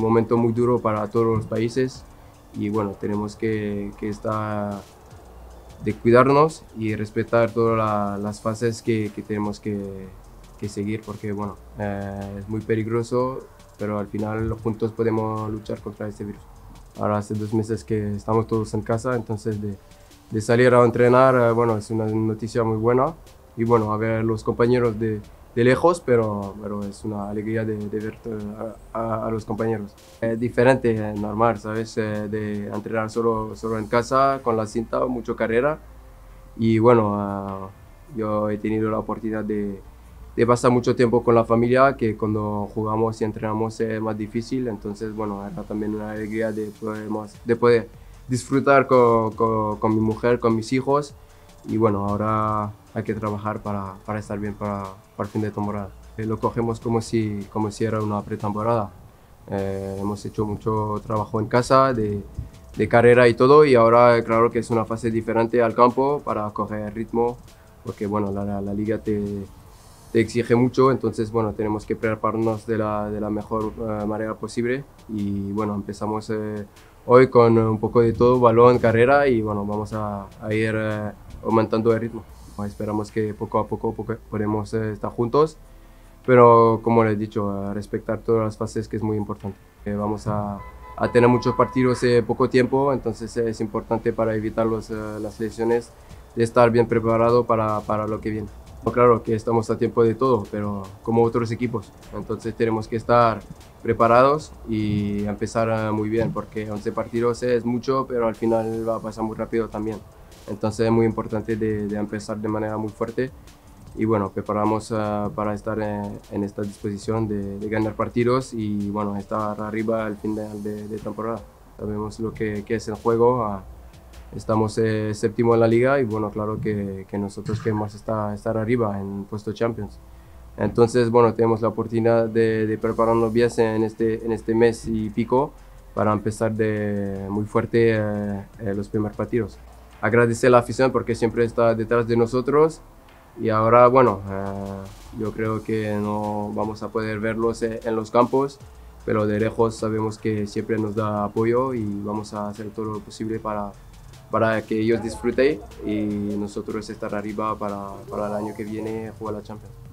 momento muy duro para todos los países y bueno, tenemos que, estar de cuidarnos y respetar todas las fases que, tenemos que, seguir porque bueno, eh, es muy peligroso, pero al final juntos podemos luchar contra este virus. Ahora hace dos meses que estamos todos en casa, entonces de, salir a entrenar, eh, bueno, es una noticia muy buena y bueno, a ver los compañeros de, de lejos, pero, pero es una alegría de, ver eh, a, los compañeros. Es diferente, normal, ¿sabes? Eh, de entrenar solo, solo en casa, con la cinta, mucho carrera. Y bueno, ah, yo he tenido la oportunidad de, pasar mucho tiempo con la familia, que cuando jugamos y entrenamos es más difícil. Entonces, bueno, era también una alegría de poder, de disfrutar con mi mujer, con mis hijos y bueno, ahora hay que trabajar para, para estar bien para, para, el fin de temporada. Eh, lo cogemos como si, como si era una pretemporada. Eh, hemos hecho mucho trabajo en casa de, carrera y todo y ahora claro que es una fase diferente al campo para coger ritmo porque bueno, la, la, liga te, te, exige mucho, entonces bueno, tenemos que prepararnos de la, de la mejor eh, manera posible y bueno, empezamos hoy con eh, un poco de todo, balón, carrera y bueno, vamos a, ir eh, aumentando el ritmo. Pues, esperamos que poco a poco, podamos eh, estar juntos, pero como les he dicho, respetar todas las fases que es muy importante. vamos a, tener muchos partidos en poco tiempo, entonces es importante para evitar las lesiones, de estar bien preparado para, para lo que viene. Claro que estamos a tiempo de todo, pero como otros equipos, entonces tenemos que estar preparados y empezar ah, muy bien, porque 11 partidos es mucho, pero al final va a pasar muy rápido también. Entonces es muy importante de, empezar de manera muy fuerte y bueno, preparamos ah, para estar en, esta disposición de, ganar partidos y bueno, estar arriba al final de, temporada. Sabemos lo que, es el juego, ah, estamos eh, séptimo en la liga y bueno, claro que, nosotros queremos estar, estar arriba en puesto Champions. Entonces, bueno, tenemos la oportunidad de, prepararnos bien en este, en este mes y pico para empezar de muy fuerte eh, eh, los primeros partidos. Agradecer la afición porque siempre está detrás de nosotros y ahora, bueno, eh, yo creo que no vamos a poder verlos en los campos, pero de lejos sabemos que siempre nos da apoyo y vamos a hacer todo lo posible para, para que ellos disfruten y nosotros estar arriba para, para el año que viene jugar la Champions.